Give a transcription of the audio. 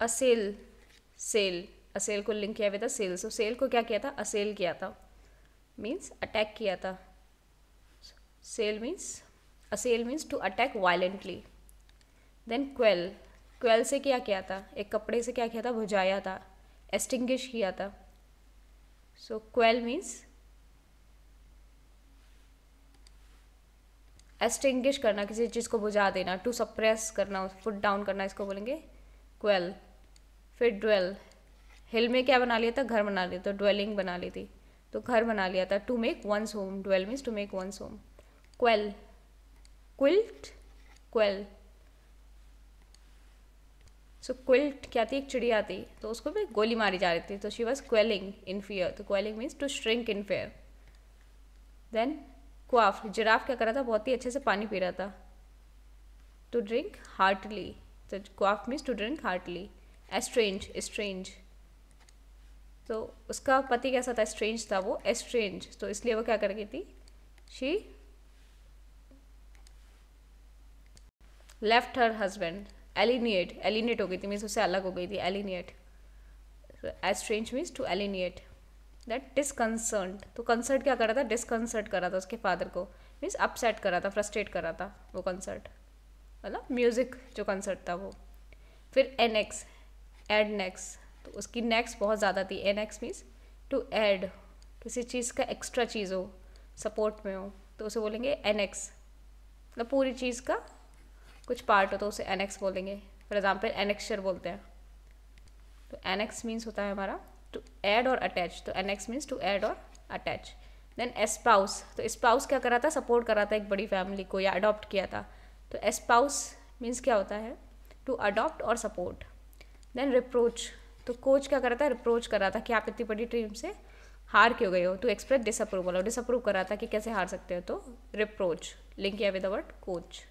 अ cell cell असेल को link किया हुआ था सेल सो सेल को क्या किया था असेल किया था मीन्स अटैक किया था assail means assail means to attack violently then quell quell से क्या किया था एक कपड़े से क्या किया था भुजाया था एस्टिंग्विश किया था सो क्वेल मीन्स एस्टिंग्विश करना किसी चीज़ को बुझा देना टू सप्रेस करना पुट डाउन करना इसको बोलेंगे क्वेल फिर ड्वेल हिल में क्या बना लिया था घर बना लिया था ड्वेलिंग बना ली थी तो घर बना लिया था to make one's home dwell means to make one's home quail quilt quail so quilt क्या थी एक चिड़िया थी तो उसको भी गोली मारी जा रही थी तो she was quailing in fear तो quailing means to shrink in fear then quaff giraffe क्या कर रहा था बहुत ही अच्छे से पानी पी रहा था to drink heartily that quaff means to drink heartily estrange estrange तो उसका पति कैसा था स्ट्रेंज था वो एस्ट्रेंज तो इसलिए वो क्या कर गई थी she left her husband alienate alienate हो गई थी मीन्स उससे अलग हो गई थी alienate estrange means to alienate that disconcert तो कंसर्ट क्या करा था डिसकंसर्ट करा था उसके फादर को मीन्स अपसेट करा था फ्रस्ट्रेट करा था वो कंसर्ट मतलब म्यूज़िक जो कंसर्ट था वो फिर एन एक्स एड नेक्स तो उसकी नेक्स बहुत ज़्यादा थी annex means to add किसी चीज़ का एक्स्ट्रा चीज़ हो सपोर्ट में हो तो उसे बोलेंगे एन एक्स मतलब पूरी चीज़ का कुछ पार्ट हो तो उसे एन एक्स बोलेंगे फॉर एग्ज़ाम्पल एक्सचर बोलते हैं तो एन एक्स मीन्स होता है हमारा टू एड और अटैच तो annex means to add और अटैच देन एस्पाउस तो स्पाउस क्या करा था सपोर्ट करा था एक बड़ी फैमिली को या अडॉप्ट किया था तो एस्पाउस मीन्स क्या होता है टू अडॉप्ट और सपोर्ट देन रिप्रोच तो कोच क्या कर रहा था रिप्रोच कर रहा था कि आप इतनी बड़ी टीम से हार क्यों गए हो टू एक्सप्रेस डिसअप्रूवल और डिसअप्रूव कर रहा था कि कैसे हार सकते हो तो रिप्रोच लिंक या विद वर्ड कोच